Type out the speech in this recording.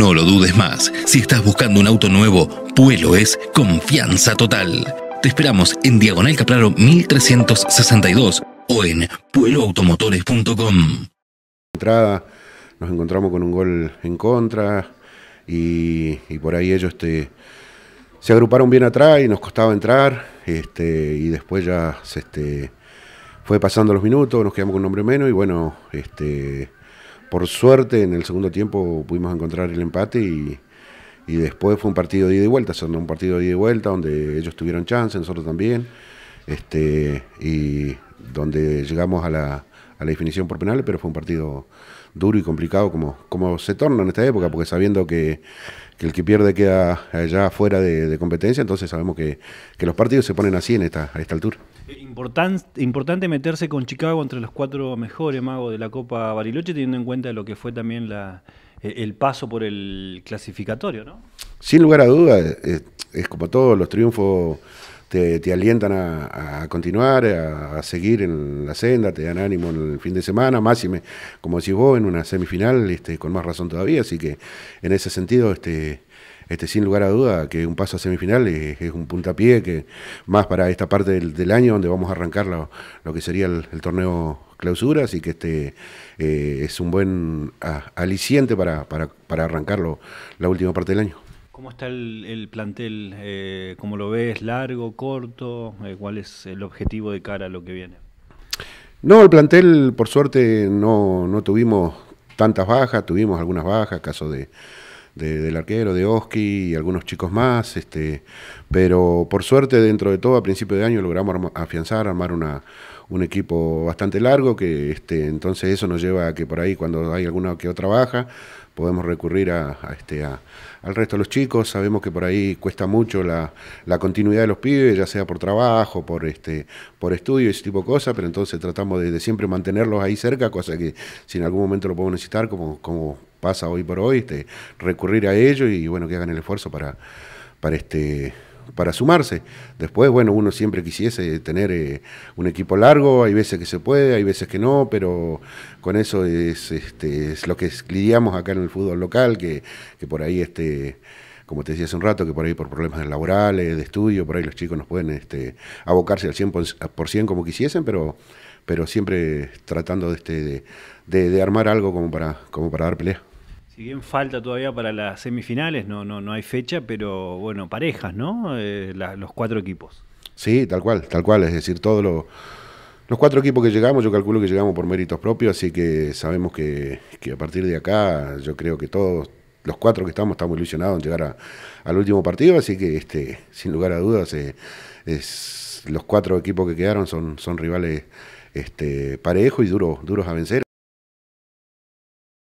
No lo dudes más. Si estás buscando un auto nuevo, Puelo es confianza total. Te esperamos en Diagonal Caplaro 1362 o en pueloautomotores.com. Entrada, nos encontramos con un gol en contra y, por ahí ellos se agruparon bien atrás y nos costaba entrar este, y después ya se, este, fue pasando los minutos, nos quedamos con un hombre menos y bueno, este por suerte, en el segundo tiempo pudimos encontrar el empate y, después fue un partido de ida y vuelta, siendo un partido de ida y vuelta donde ellos tuvieron chance, nosotros también, este, y donde llegamos a la, definición por penales, pero fue un partido duro y complicado como, se torna en esta época, porque sabiendo que, el que pierde queda allá fuera de, competencia, entonces sabemos que, los partidos se ponen así en a esta altura importante meterse con Chicago entre los cuatro mejores magos de la Copa Bariloche, teniendo en cuenta lo que fue también eh, el paso por el clasificatorio, ¿no? Sin lugar a dudas, eh, eh, es, como todos los triunfos te, alientan a, continuar, a, seguir en la senda, te dan ánimo en el fin de semana, más y como decís vos, en una semifinal, este, con más razón todavía, así que en ese sentido, este este, sin lugar a duda que un paso a semifinal es, un puntapié que más para esta parte del, año donde vamos a arrancar lo, que sería el, torneo clausura, así que este eh, es un buen aliciente para, para, arrancarlo la última parte del año. ¿Cómo está el, plantel? Eh, ¿Cómo lo ves? ¿Largo, corto? Eh, ¿Cuál es el objetivo de cara a lo que viene? No, el plantel, por suerte, no, no tuvimos tantas bajas, tuvimos algunas bajas, caso de, del arquero, de Oski y algunos chicos más. Este, pero por suerte, dentro de todo, a principio de año logramos afianzar, armar una, un equipo bastante largo, que este, entonces eso nos lleva a que por ahí cuando hay alguna que otra baja, podemos recurrir a, este, a, al resto de los chicos. Sabemos que por ahí cuesta mucho la, continuidad de los pibes, ya sea por trabajo, por, este, por estudio y ese tipo de cosas, pero entonces tratamos de, siempre mantenerlos ahí cerca, cosa que si en algún momento lo podemos necesitar, como, como pasa hoy por hoy, este, recurrir a ello y bueno, que hagan el esfuerzo para, para este para sumarse. Después, bueno, uno siempre quisiese tener eh, un equipo largo, hay veces que se puede, hay veces que no, pero con eso es, este, es lo que lidiamos acá en el fútbol local, que, por ahí, este, como te decía hace un rato, que por ahí por problemas laborales, de estudio, por ahí los chicos nos pueden este, abocarse al 100% como quisiesen, pero, pero siempre tratando de, este, de, armar algo como para, como para dar pelea. Si bien falta todavía para las semifinales, no, no, no hay fecha, pero bueno, parejas, ¿no? Eh, los cuatro equipos. Sí, tal cual, tal cual. Es decir, todos los cuatro equipos que llegamos, yo calculo que llegamos por méritos propios, así que sabemos que, que a partir de acá, yo creo que todos, los cuatro que estamos, estamos ilusionados en llegar a, al último partido, así que este, sin lugar a dudas, eh, es, los cuatro equipos que quedaron son, son rivales este, parejos y duro duros a vencer.